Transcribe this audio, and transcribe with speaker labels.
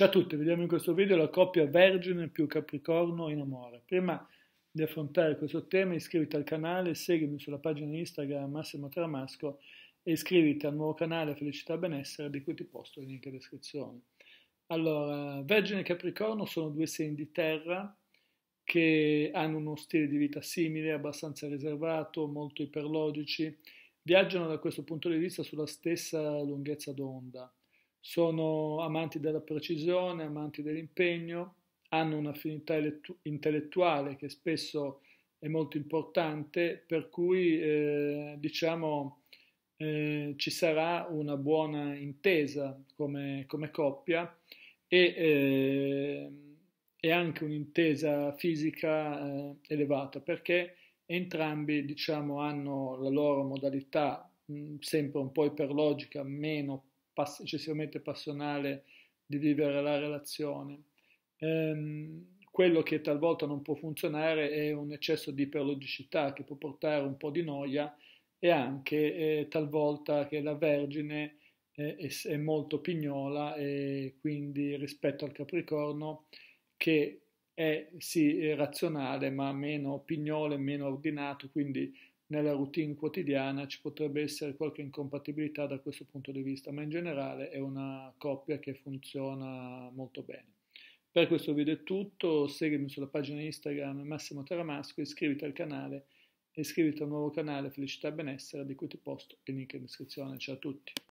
Speaker 1: Ciao a tutti, vediamo in questo video la coppia Vergine più Capricorno in amore. Prima di affrontare questo tema iscriviti al canale, seguimi sulla pagina Instagram Massimo Tramasco e iscriviti al nuovo canale Felicità Benessere di cui ti posto il link in descrizione. Allora, Vergine e Capricorno sono due segni di terra che hanno uno stile di vita simile, abbastanza riservato, molto iperlogici, viaggiano da questo punto di vista sulla stessa lunghezza d'onda sono amanti della precisione, amanti dell'impegno, hanno un'affinità intellettuale che spesso è molto importante, per cui eh, diciamo eh, ci sarà una buona intesa come, come coppia e, eh, e anche un'intesa fisica eh, elevata perché entrambi diciamo hanno la loro modalità mh, mm, sempre un po' iperlogica meno pass- eccessivamente passionale di vivere la relazione. Ehm, quello che talvolta non può funzionare è un eccesso di iperlogicità che può portare un po' di noia e anche eh, talvolta che la Vergine eh, è, è, molto pignola e quindi rispetto al Capricorno che è sì eh, razionale ma meno pignolo e meno ordinato, quindi nella routine quotidiana ci potrebbe essere qualche incompatibilità da questo punto di vista, ma in generale è una coppia che funziona molto bene. Per questo video è tutto, seguimi sulla pagina Instagram Massimo Teramasco, iscriviti al canale e iscriviti al nuovo canale Felicità e Benessere di cui ti posto il link in descrizione. Ciao a tutti!